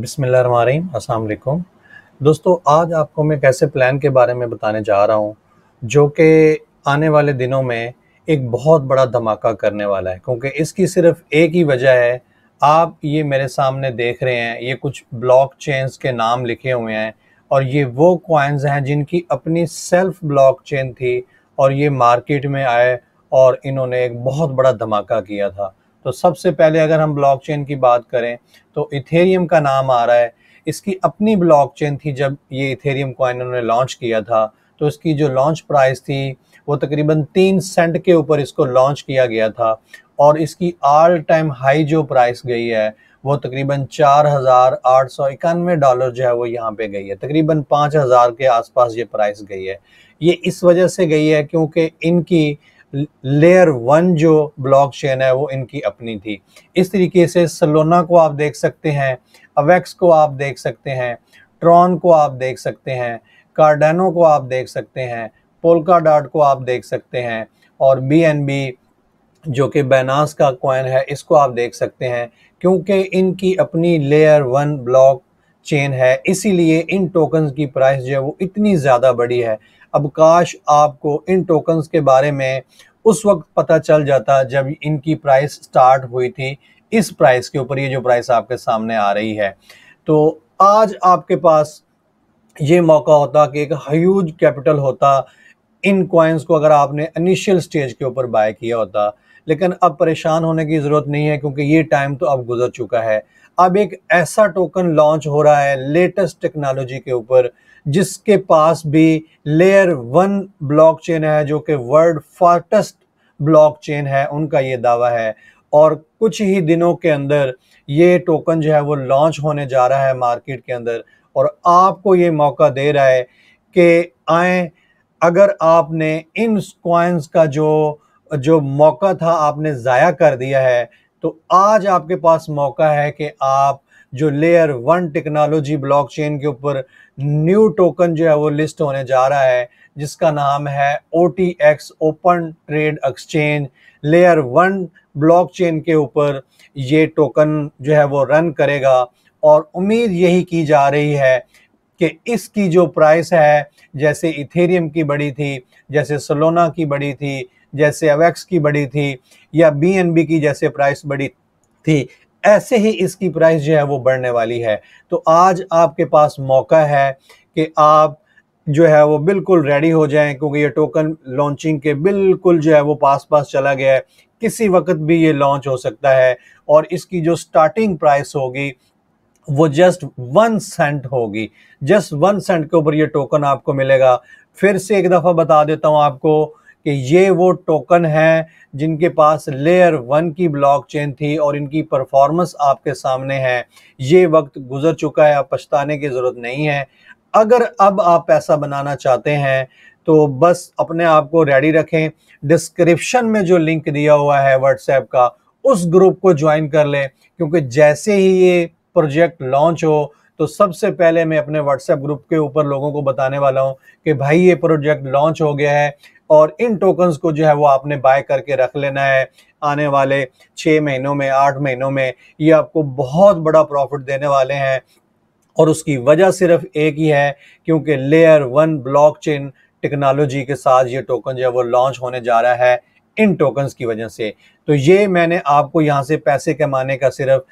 बिसमीम असलकुम दोस्तों आज आपको मैं कैसे प्लान के बारे में बताने जा रहा हूँ जो कि आने वाले दिनों में एक बहुत बड़ा धमाका करने वाला है क्योंकि इसकी सिर्फ एक ही वजह है आप ये मेरे सामने देख रहे हैं ये कुछ ब्लॉक चेंस के नाम लिखे हुए हैं और ये वो कॉइन्स हैं जिनकी अपनी सेल्फ ब्लॉक चेन थी और ये मार्केट में आए और इन्होंने एक बहुत बड़ा धमाका किया था तो सबसे पहले अगर हम ब्लॉकचेन की बात करें तो इथेरियम का नाम आ रहा है इसकी अपनी ब्लॉकचेन थी जब ये इथेरियम कॉइन उन्होंने लॉन्च किया था तो इसकी जो लॉन्च प्राइस थी वो तकरीबन तीन सेंट के ऊपर इसको लॉन्च किया गया था और इसकी ऑल टाइम हाई जो प्राइस गई है वो तकरीबन चार हज़ार आठ सौ इक्यानवे डॉलर जो है वो यहाँ पे गई है तकरीबन पाँच हज़ार के आसपास ये प्राइस गई है ये इस वजह से गई है क्योंकि इनकी लेयर वन जो ब्लॉकचेन है वो इनकी अपनी थी इस तरीके से सलोना को आप देख सकते हैं अवेक्स को आप देख सकते हैं ट्रॉन को आप देख सकते हैं कार्डेनो को आप देख सकते हैं पोलका डाट को आप देख सकते हैं और बी एन बी जो कि बैनास का कॉइन है इसको आप देख सकते हैं क्योंकि इनकी अपनी लेयर वन ब्लॉक चेन है इसीलिए इन टोकन्स की प्राइस जो है वो इतनी ज़्यादा बड़ी है अब काश आपको इन टोकन्स के बारे में उस वक्त पता चल जाता जब इनकी प्राइस स्टार्ट हुई थी इस प्राइस के ऊपर ये जो प्राइस आपके सामने आ रही है तो आज आपके पास ये मौका होता कि एक ह्यूज कैपिटल होता इन कॉइन्स को अगर आपने इनिशियल स्टेज के ऊपर बाय किया होता लेकिन अब परेशान होने की ज़रूरत नहीं है क्योंकि ये टाइम तो अब गुजर चुका है अब एक ऐसा टोकन लॉन्च हो रहा है लेटेस्ट टेक्नोलॉजी के ऊपर जिसके पास भी लेयर वन ब्लॉकचेन है जो कि वर्ल्ड फास्टेस्ट ब्लॉकचेन है उनका ये दावा है और कुछ ही दिनों के अंदर ये टोकन जो है वो लॉन्च होने जा रहा है मार्केट के अंदर और आपको ये मौका दे रहा है कि आए अगर आपने इन कॉइन्स का जो जो मौका था आपने ज़ाया कर दिया है तो आज आपके पास मौका है कि आप जो लेयर वन टेक्नोलॉजी ब्लॉकचेन के ऊपर न्यू टोकन जो है वो लिस्ट होने जा रहा है जिसका नाम है O T X open trade exchange layer one blockchain के ऊपर ये टोकन जो है वो रन करेगा और उम्मीद यही की जा रही है कि इसकी जो प्राइस है जैसे इथेरियम की बड़ी थी जैसे सलोना की बड़ी थी जैसे अवैक्स की बड़ी थी या बी की जैसे प्राइस बड़ी थी ऐसे ही इसकी प्राइस जो है वो बढ़ने वाली है तो आज आपके पास मौका है कि आप जो है वो बिल्कुल रेडी हो जाएं क्योंकि ये टोकन लॉन्चिंग के बिल्कुल जो है वो पास पास चला गया है किसी वक्त भी ये लॉन्च हो सकता है और इसकी जो स्टार्टिंग प्राइस होगी वो जस्ट वन सेंट होगी जस्ट वन सेंट के ऊपर ये टोकन आपको मिलेगा फिर से एक दफ़ा बता देता हूँ आपको कि ये वो टोकन हैं जिनके पास लेयर वन की ब्लॉकचेन थी और इनकी परफॉर्मेंस आपके सामने है ये वक्त गुजर चुका है आप पछताने की ज़रूरत नहीं है अगर अब आप पैसा बनाना चाहते हैं तो बस अपने आप को रेडी रखें डिस्क्रिप्शन में जो लिंक दिया हुआ है व्हाट्सएप का उस ग्रुप को ज्वाइन कर लें क्योंकि जैसे ही ये प्रोजेक्ट लॉन्च हो तो सबसे पहले मैं अपने व्हाट्सएप ग्रुप के ऊपर लोगों को बताने वाला हूँ कि भाई ये प्रोजेक्ट लॉन्च हो गया है और इन टोकन्स को जो है वो आपने बाय करके रख लेना है आने वाले छः महीनों में आठ महीनों में ये आपको बहुत बड़ा प्रॉफिट देने वाले हैं और उसकी वजह सिर्फ एक ही है क्योंकि लेयर वन ब्लॉकचेन टेक्नोलॉजी के साथ ये टोकन जो है वो लॉन्च होने जा रहा है इन टोकन्स की वजह से तो ये मैंने आपको यहाँ से पैसे कमाने का सिर्फ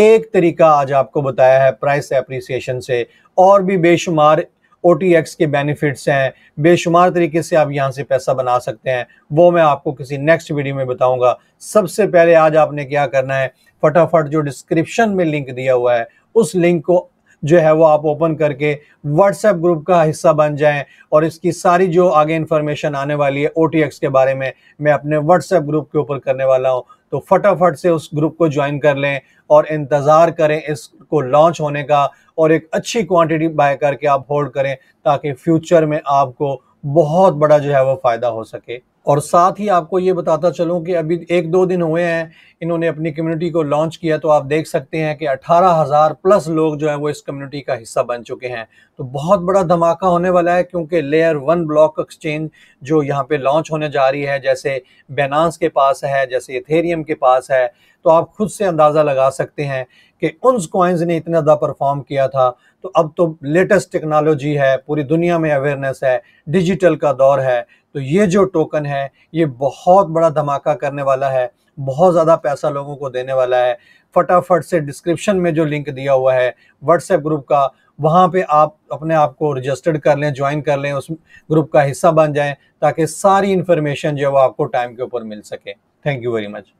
एक तरीका आज आपको बताया है प्राइस एप्रिसिएशन से और भी बेशुमार ओ के बेनिफिट्स हैं बेशुमार तरीके से आप यहाँ से पैसा बना सकते हैं वो मैं आपको किसी नेक्स्ट वीडियो में बताऊँगा सबसे पहले आज आपने क्या करना है फटाफट जो डिस्क्रिप्शन में लिंक दिया हुआ है उस लिंक को जो है वो आप ओपन करके व्हाट्सएप ग्रुप का हिस्सा बन जाएं और इसकी सारी जो आगे इन्फॉर्मेशन आने वाली है ओ के बारे में मैं अपने व्हाट्सएप ग्रुप के ऊपर करने वाला हूँ तो फटाफट से उस ग्रुप को ज्वाइन कर लें और इंतज़ार करें इसको लॉन्च होने का और एक अच्छी क्वांटिटी बाय करके आप होल्ड करें ताकि फ्यूचर में आपको बहुत बड़ा जो है वो फ़ायदा हो सके और साथ ही आपको ये बताता चलूँ कि अभी एक दो दिन हुए हैं इन्होंने अपनी कम्युनिटी को लॉन्च किया तो आप देख सकते हैं कि 18,000 हज़ार प्लस लोग जो हैं वो इस कम्युनिटी का हिस्सा बन चुके हैं तो बहुत बड़ा धमाका होने वाला है क्योंकि लेयर वन ब्लॉक एक्सचेंज जो यहाँ पे लॉन्च होने जा रही है जैसे बेनास के पास है जैसे इथेरियम के पास है तो आप खुद से अंदाज़ा लगा सकते हैं कि उन कॉइन्स ने इतना ज़्यादा परफॉर्म किया था तो अब तो लेटेस्ट टेक्नोलॉजी है पूरी दुनिया में अवेयरनेस है डिजिटल का दौर है तो ये जो टोकन है ये बहुत बड़ा धमाका करने वाला है बहुत ज़्यादा पैसा लोगों को देने वाला है फटाफट से डिस्क्रिप्शन में जो लिंक दिया हुआ है व्हाट्सएप ग्रुप का वहाँ पे आप अपने आप को रजिस्टर्ड कर लें ज्वाइन कर लें उस ग्रुप का हिस्सा बन जाएं ताकि सारी इन्फॉर्मेशन जो है वो आपको टाइम के ऊपर मिल सके थैंक यू वेरी मच